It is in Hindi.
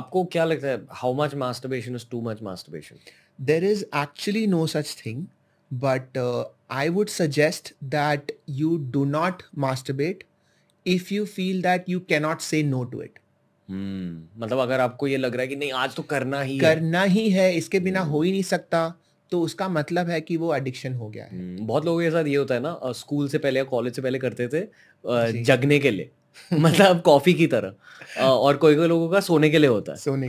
आपको क्या लगता है how much masturbation is too much masturbation there is actually no such thing but I would suggest that you do not masturbate if you feel that you cannot say no to it मतलब अगर आपको ये लग रहा है कि नहीं आज तो करना ही करना है। ही है इसके बिना hmm. हो ही नहीं सकता तो उसका मतलब है कि वो एडिक्शन हो गया है hmm. बहुत लोगों के साथ ये होता है ना स्कूल से पहले या कॉलेज से पहले करते थे जगने के लिए मतलब कॉफी की तरह और कोई कोई लोगों का सोने के लिए होता है सोने